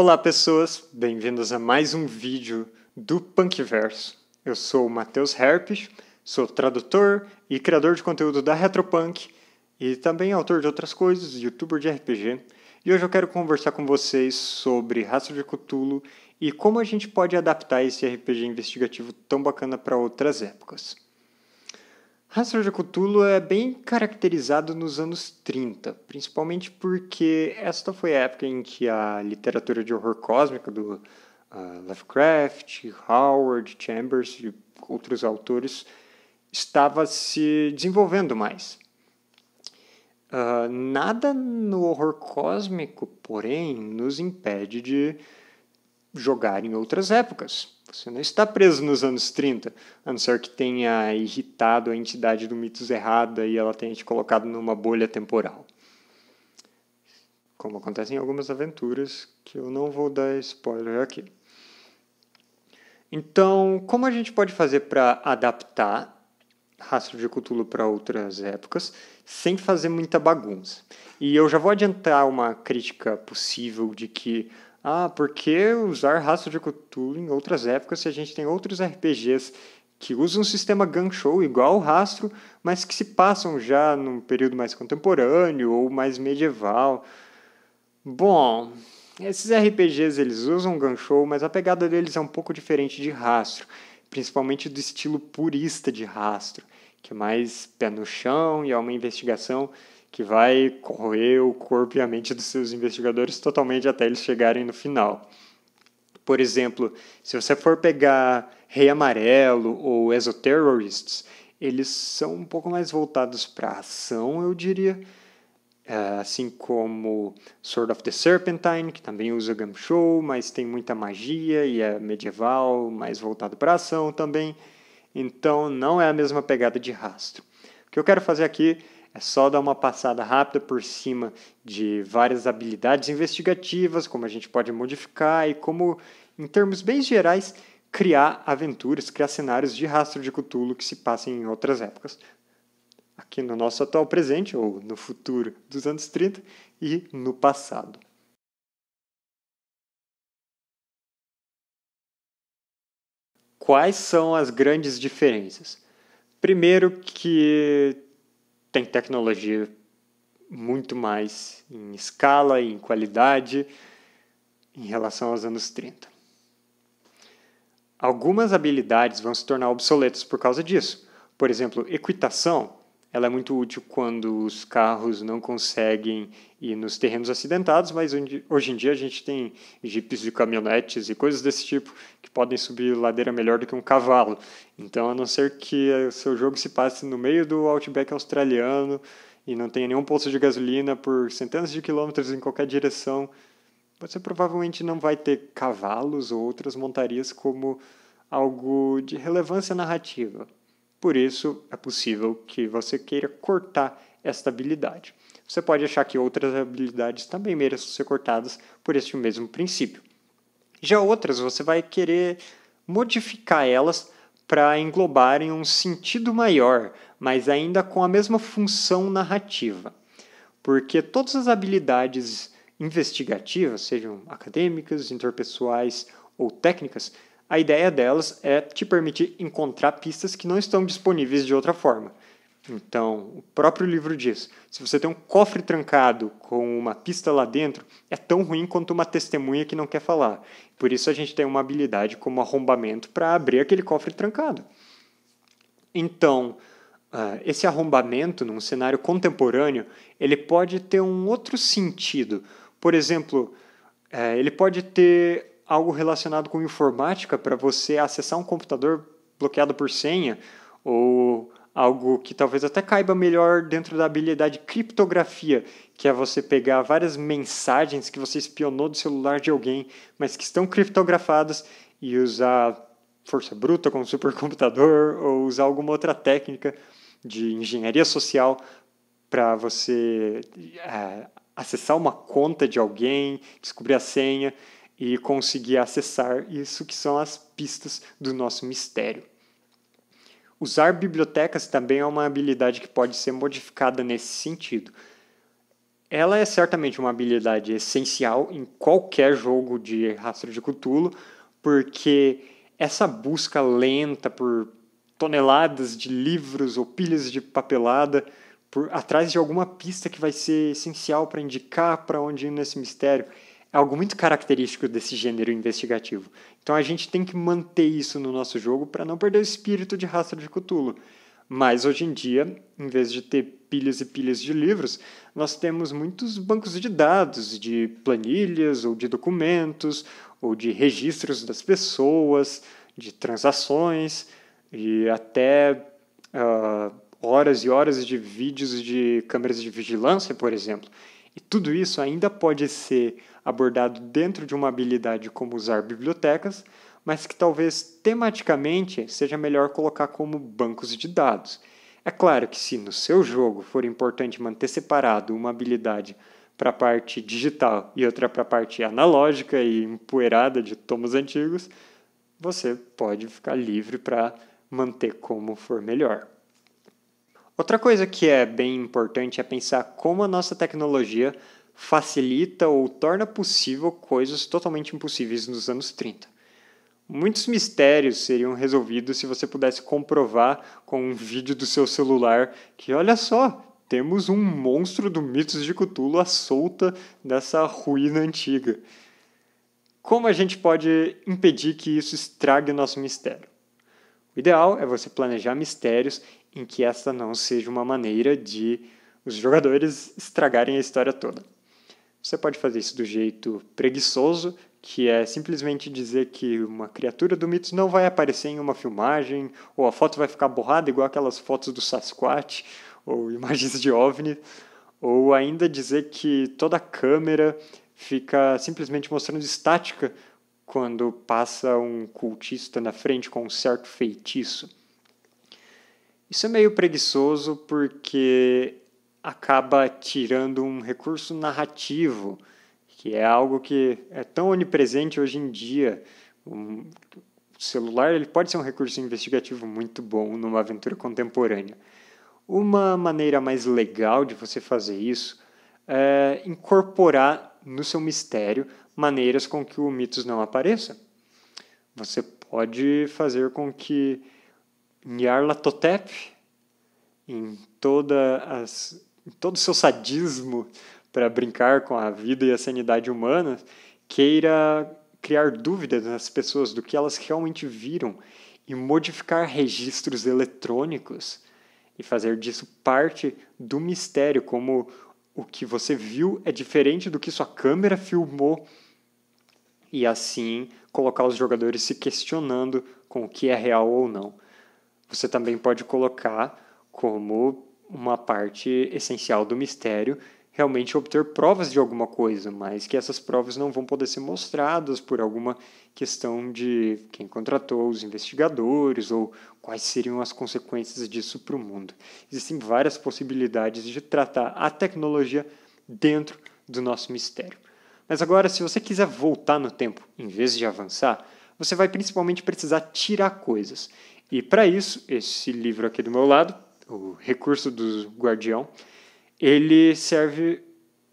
Olá pessoas, bem-vindos a mais um vídeo do Punkverso. Eu sou o Matheus Herpes, sou tradutor e criador de conteúdo da Retropunk e também autor de outras coisas, youtuber de RPG. E hoje eu quero conversar com vocês sobre Raça de Cthulhu e como a gente pode adaptar esse RPG investigativo tão bacana para outras épocas. Rastro de Cthulhu é bem caracterizado nos anos 30, principalmente porque esta foi a época em que a literatura de horror cósmica do uh, Lovecraft, Howard, Chambers e outros autores estava se desenvolvendo mais. Uh, nada no horror cósmico, porém, nos impede de jogar em outras épocas. Você não está preso nos anos 30, a não ser que tenha irritado a entidade do mitos errada e ela tenha te colocado numa bolha temporal. Como acontece em algumas aventuras, que eu não vou dar spoiler aqui. Então, como a gente pode fazer para adaptar Rastro de Cthulhu para outras épocas, sem fazer muita bagunça? E eu já vou adiantar uma crítica possível de que ah, por que usar Rastro de Cthulhu em outras épocas se a gente tem outros RPGs que usam um sistema Gunshow show igual o Rastro, mas que se passam já num período mais contemporâneo ou mais medieval? Bom, esses RPGs eles usam Gunshow, show mas a pegada deles é um pouco diferente de Rastro, principalmente do estilo purista de Rastro, que é mais pé no chão e é uma investigação que vai correr o corpo e a mente dos seus investigadores totalmente até eles chegarem no final. Por exemplo, se você for pegar Rei Amarelo ou Exoterrorists, eles são um pouco mais voltados para ação, eu diria, é, assim como Sword of the Serpentine, que também usa Gamshow, mas tem muita magia e é medieval, mais voltado para ação também. Então não é a mesma pegada de rastro. O que eu quero fazer aqui é só dar uma passada rápida por cima de várias habilidades investigativas, como a gente pode modificar e como, em termos bem gerais, criar aventuras, criar cenários de rastro de Cthulhu que se passem em outras épocas, aqui no nosso atual presente ou no futuro dos anos 30 e no passado. Quais são as grandes diferenças? Primeiro que tem tecnologia muito mais em escala e em qualidade em relação aos anos 30. Algumas habilidades vão se tornar obsoletas por causa disso. Por exemplo, equitação ela é muito útil quando os carros não conseguem ir nos terrenos acidentados, mas hoje em dia a gente tem jipes e caminhonetes e coisas desse tipo que podem subir ladeira melhor do que um cavalo. Então, a não ser que o seu jogo se passe no meio do Outback australiano e não tenha nenhum posto de gasolina por centenas de quilômetros em qualquer direção, você provavelmente não vai ter cavalos ou outras montarias como algo de relevância narrativa. Por isso, é possível que você queira cortar esta habilidade. Você pode achar que outras habilidades também mereçam ser cortadas por este mesmo princípio. Já outras, você vai querer modificar elas para englobarem um sentido maior, mas ainda com a mesma função narrativa. Porque todas as habilidades investigativas, sejam acadêmicas, interpessoais ou técnicas, a ideia delas é te permitir encontrar pistas que não estão disponíveis de outra forma. Então, o próprio livro diz: se você tem um cofre trancado com uma pista lá dentro, é tão ruim quanto uma testemunha que não quer falar. Por isso a gente tem uma habilidade como arrombamento para abrir aquele cofre trancado. Então, ah, esse arrombamento num cenário contemporâneo, ele pode ter um outro sentido. Por exemplo, eh, ele pode ter algo relacionado com informática para você acessar um computador bloqueado por senha ou algo que talvez até caiba melhor dentro da habilidade criptografia, que é você pegar várias mensagens que você espionou do celular de alguém, mas que estão criptografadas e usar força bruta como supercomputador ou usar alguma outra técnica de engenharia social para você é, acessar uma conta de alguém, descobrir a senha e conseguir acessar isso que são as pistas do nosso mistério. Usar bibliotecas também é uma habilidade que pode ser modificada nesse sentido. Ela é certamente uma habilidade essencial em qualquer jogo de rastro de Cthulhu, porque essa busca lenta por toneladas de livros ou pilhas de papelada por, atrás de alguma pista que vai ser essencial para indicar para onde ir nesse mistério é algo muito característico desse gênero investigativo. Então a gente tem que manter isso no nosso jogo para não perder o espírito de Rastro de Cthulhu. Mas hoje em dia, em vez de ter pilhas e pilhas de livros, nós temos muitos bancos de dados, de planilhas ou de documentos, ou de registros das pessoas, de transações, e até uh, horas e horas de vídeos de câmeras de vigilância, por exemplo. E tudo isso ainda pode ser abordado dentro de uma habilidade como usar bibliotecas, mas que talvez tematicamente seja melhor colocar como bancos de dados. É claro que, se no seu jogo for importante manter separado uma habilidade para a parte digital e outra para a parte analógica e empoeirada de tomos antigos, você pode ficar livre para manter como for melhor. Outra coisa que é bem importante é pensar como a nossa tecnologia facilita ou torna possível coisas totalmente impossíveis nos anos 30. Muitos mistérios seriam resolvidos se você pudesse comprovar com um vídeo do seu celular que, olha só, temos um monstro do Mitos de Cthulhu à solta dessa ruína antiga. Como a gente pode impedir que isso estrague o nosso mistério? O ideal é você planejar mistérios em que essa não seja uma maneira de os jogadores estragarem a história toda. Você pode fazer isso do jeito preguiçoso, que é simplesmente dizer que uma criatura do mito não vai aparecer em uma filmagem, ou a foto vai ficar borrada igual aquelas fotos do Sasquatch, ou imagens de OVNI, ou ainda dizer que toda a câmera fica simplesmente mostrando estática quando passa um cultista na frente com um certo feitiço. Isso é meio preguiçoso porque acaba tirando um recurso narrativo, que é algo que é tão onipresente hoje em dia. O celular ele pode ser um recurso investigativo muito bom numa aventura contemporânea. Uma maneira mais legal de você fazer isso é incorporar no seu mistério maneiras com que o mitos não apareça. Você pode fazer com que Nyarlathotep, em, toda as, em todo o seu sadismo para brincar com a vida e a sanidade humana, queira criar dúvidas nas pessoas do que elas realmente viram e modificar registros eletrônicos e fazer disso parte do mistério, como o que você viu é diferente do que sua câmera filmou, e assim colocar os jogadores se questionando com o que é real ou não você também pode colocar como uma parte essencial do mistério realmente obter provas de alguma coisa, mas que essas provas não vão poder ser mostradas por alguma questão de quem contratou os investigadores ou quais seriam as consequências disso para o mundo. Existem várias possibilidades de tratar a tecnologia dentro do nosso mistério. Mas agora, se você quiser voltar no tempo em vez de avançar, você vai principalmente precisar tirar coisas. E para isso, esse livro aqui do meu lado, o Recurso do Guardião, ele serve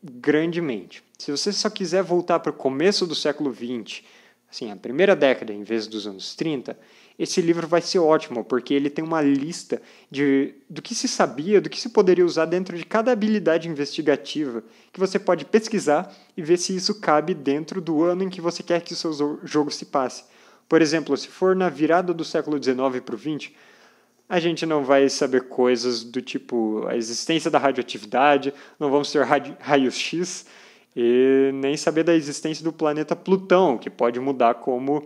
grandemente. Se você só quiser voltar para o começo do século XX, assim, a primeira década em vez dos anos 30, esse livro vai ser ótimo, porque ele tem uma lista de, do que se sabia, do que se poderia usar dentro de cada habilidade investigativa, que você pode pesquisar e ver se isso cabe dentro do ano em que você quer que o seu jogo se passe. Por exemplo, se for na virada do século XIX para o XX, a gente não vai saber coisas do tipo a existência da radioatividade, não vamos ter raios-x e nem saber da existência do planeta Plutão, que pode mudar como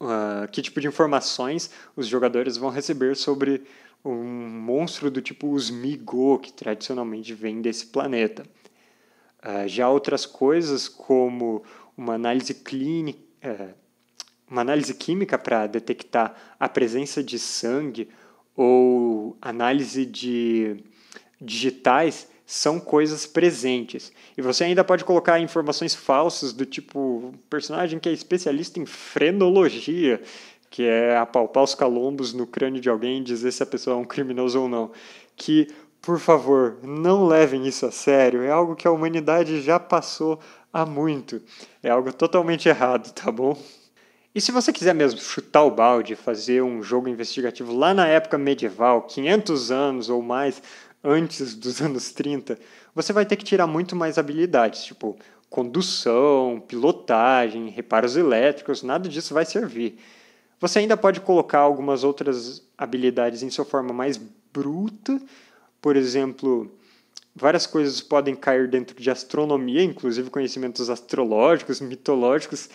uh, que tipo de informações os jogadores vão receber sobre um monstro do tipo os Migo, que tradicionalmente vem desse planeta. Uh, já outras coisas como uma análise clínica, uh, uma análise química para detectar a presença de sangue ou análise de digitais são coisas presentes. E você ainda pode colocar informações falsas do tipo personagem que é especialista em frenologia, que é apalpar os calombos no crânio de alguém e dizer se a pessoa é um criminoso ou não. Que, por favor, não levem isso a sério. É algo que a humanidade já passou há muito. É algo totalmente errado, tá bom? E se você quiser mesmo chutar o balde, fazer um jogo investigativo lá na época medieval, 500 anos ou mais antes dos anos 30, você vai ter que tirar muito mais habilidades, tipo condução, pilotagem, reparos elétricos, nada disso vai servir. Você ainda pode colocar algumas outras habilidades em sua forma mais bruta, por exemplo, várias coisas podem cair dentro de astronomia, inclusive conhecimentos astrológicos, mitológicos,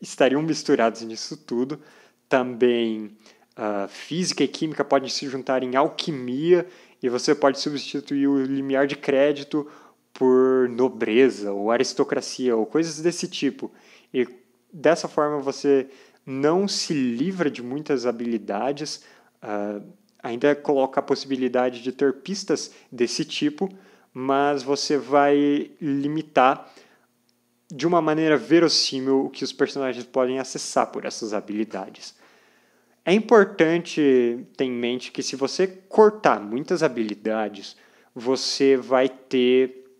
estariam misturados nisso tudo. Também uh, física e química podem se juntar em alquimia e você pode substituir o limiar de crédito por nobreza ou aristocracia ou coisas desse tipo. E dessa forma você não se livra de muitas habilidades, uh, ainda coloca a possibilidade de ter pistas desse tipo, mas você vai limitar de uma maneira verossímil o que os personagens podem acessar por essas habilidades. É importante ter em mente que se você cortar muitas habilidades, você vai ter,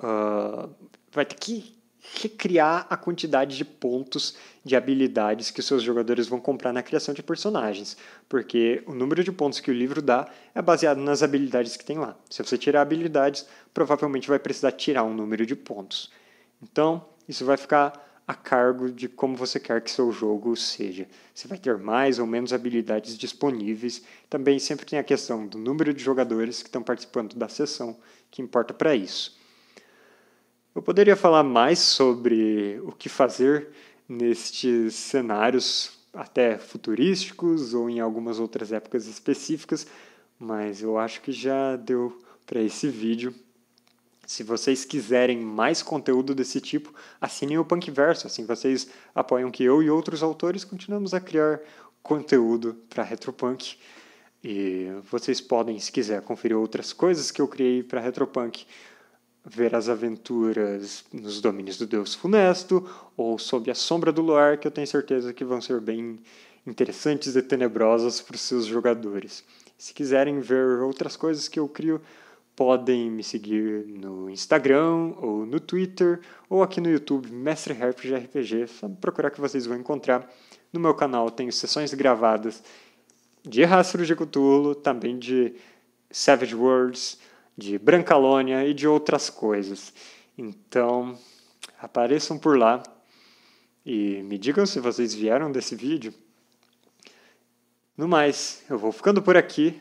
uh, vai ter que recriar a quantidade de pontos de habilidades que os seus jogadores vão comprar na criação de personagens, porque o número de pontos que o livro dá é baseado nas habilidades que tem lá. Se você tirar habilidades, provavelmente vai precisar tirar um número de pontos. Então, isso vai ficar a cargo de como você quer que seu jogo seja. Você vai ter mais ou menos habilidades disponíveis. Também sempre tem a questão do número de jogadores que estão participando da sessão, que importa para isso. Eu poderia falar mais sobre o que fazer nestes cenários até futurísticos ou em algumas outras épocas específicas, mas eu acho que já deu para esse vídeo. Se vocês quiserem mais conteúdo desse tipo, assinem o Verso. assim vocês apoiam que eu e outros autores continuamos a criar conteúdo para Retropunk. E vocês podem, se quiser, conferir outras coisas que eu criei para Retropunk, ver as aventuras nos domínios do Deus Funesto ou sob a sombra do luar, que eu tenho certeza que vão ser bem interessantes e tenebrosas para os seus jogadores. Se quiserem ver outras coisas que eu crio Podem me seguir no Instagram ou no Twitter ou aqui no YouTube Mestre Herpes de RPG. É só procurar que vocês vão encontrar. No meu canal tenho sessões gravadas de Rastro de Cthulhu, também de Savage Worlds, de Brancalônia e de outras coisas. Então, apareçam por lá e me digam se vocês vieram desse vídeo. No mais, eu vou ficando por aqui.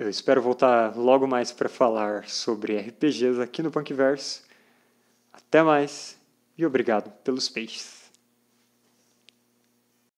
Eu espero voltar logo mais para falar sobre RPGs aqui no Punkverse. Até mais e obrigado pelos peixes.